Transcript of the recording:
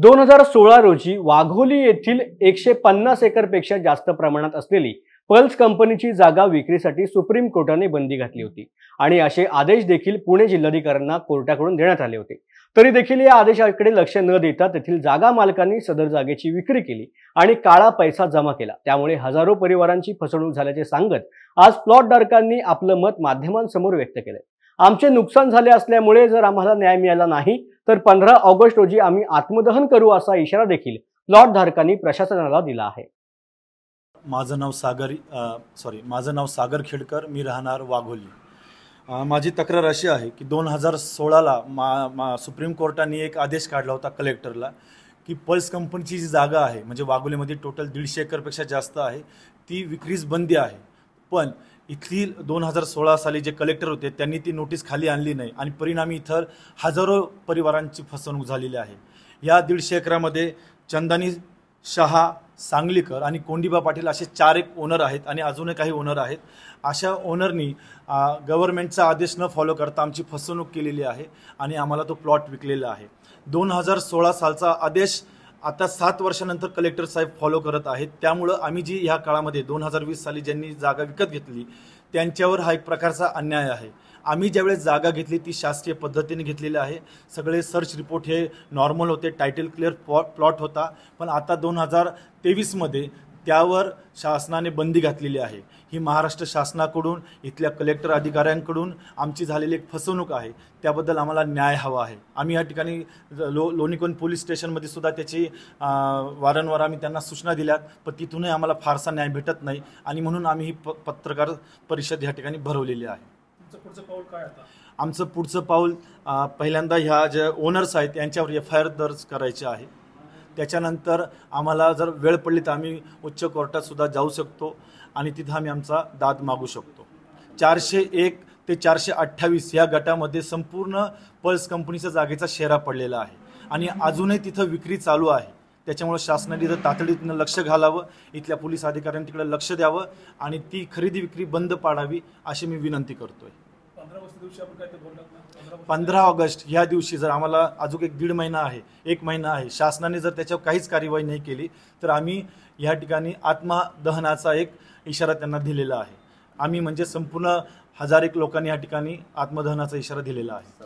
दोन हजार सोळा रोजी वाघोली येथील एकशे पन्नास एकरपेक्षा जास्त प्रमाणात असलेली पल्स कंपनीची जागा विक्रीसाठी सुप्रीम कोर्टाने बंदी घातली होती आणि असे आदेश देखील पुणे जिल्हाधिकाऱ्यांना कोर्टाकडून देण्यात आले होते तरी देखील या आदेशाकडे लक्ष न देता तेथील जागा मालकांनी सदर जागेची विक्री केली आणि काळा पैसा जमा केला त्यामुळे हजारो परिवारांची फसवणूक झाल्याचे सांगत आज प्लॉटधारकांनी आपलं मत माध्यमांसमोर व्यक्त केलं आमचे नुकसान झाले असल्यामुळे जर आम्हाला न्याय मिळाला नाही तर पंधरा ऑगस्ट रोजी आम्ही आत्मदहन करू असा इशारा देखील धारकांनी प्रशासनाला दिला आहे माझं नाव सागर सॉरी माझं नाव सागर खेडकर मी राहणार वाघोली माझी तक्रार अशी आहे की दोन हजार सोळाला मा, मा सुप्रीम कोर्टाने एक आदेश काढला होता कलेक्टरला की पल्स कंपनीची जी जागा आहे म्हणजे वाघोलीमध्ये टोटल दीडशे एकरपेक्षा जास्त आहे ती विक्रीस बंदी आहे पण इथली दोन हजार सोळा साली जे कलेक्टर होते त्यांनी ती नोटीस खाली आणली नाही आणि परिणामी इथं हजारो परिवारांची फसवणूक झालेली आहे या दीडशे एकरामध्ये चंदानी शहा सांगलीकर आणि कोंडीबा पाटील असे चार एक ओनर आहेत आणि अजूनही काही ओनर आहेत अशा ओनरनी गव्हर्नमेंटचा आदेश न फॉलो करता आमची फसवणूक केलेली आहे आणि आम्हाला तो प्लॉट विकलेला आहे दोन हजार सोळा सालचा आदेश आता सात वर्षानंतर कलेक्टर साहेब फॉलो करत आहेत त्यामुळं आम्ही जी ह्या काळामध्ये दोन हजार वीस साली ज्यांनी जागा विकत घेतली त्यांच्यावर हा एक प्रकारचा अन्याय आहे आम्ही ज्यावेळेस जागा घेतली ती शासकीय पद्धतीने घेतलेली आहे सगळे सर्च रिपोर्ट हे नॉर्मल होते टायटल क्लिअर प्लॉट होता पण आता दोन हजार तेवीसमध्ये त्यावर शासनाने बंदी घातलेली आहे ही महाराष्ट्र शासनाकडून इथल्या कलेक्टर अधिकाऱ्यांकडून आमची झालेली एक फसवणूक आहे त्याबद्दल आम्हाला न्याय हवा आहे आम्ही या ठिकाणी लो लोणीकोन पोलीस स्टेशनमध्ये सुद्धा त्याची वारंवार आम्ही त्यांना सूचना दिल्यात पण तिथूनही आम्हाला फारसा न्याय भेटत नाही आणि म्हणून आम्ही ही प पत्रकार परिषद या ठिकाणी भरवलेली आहे पुढचं पाऊल काय आमचं पुढचं पाऊल पहिल्यांदा ह्या ज्या ओनर्स आहेत यांच्यावर एफ आय आर दर्ज करायचे आहे त्याच्यानंतर आम्हाला जर वेळ पडली तर आम्ही उच्च कोर्टातसुद्धा जाऊ शकतो आणि तिथं आम्ही आमचा दाद मागू शकतो चारशे एक ते चारशे अठ्ठावीस या गटामध्ये संपूर्ण पल्स कंपनीच्या जागेचा शेरा पडलेला आहे आणि अजूनही तिथं विक्री चालू आहे त्याच्यामुळे शासनाने तिथं तातडीनं लक्ष घालावं इथल्या पोलीस अधिकाऱ्यांनी तिकडे लक्ष द्यावं आणि ती खरेदी विक्री बंद पाडावी अशी मी विनंती करतोय पंधरा ऑगस्ट ह्या दिवशी जर आम्हाला अजून एक दीड महिना आहे एक महिना आहे शासनाने जर त्याच्यावर काहीच कार्यवाही नाही केली तर आम्ही या ठिकाणी आत्मदहनाचा एक इशारा त्यांना दिलेला आहे आम्ही म्हणजे संपूर्ण हजार एक लोकांनी या ठिकाणी आत्मदहनाचा इशारा दिलेला आहे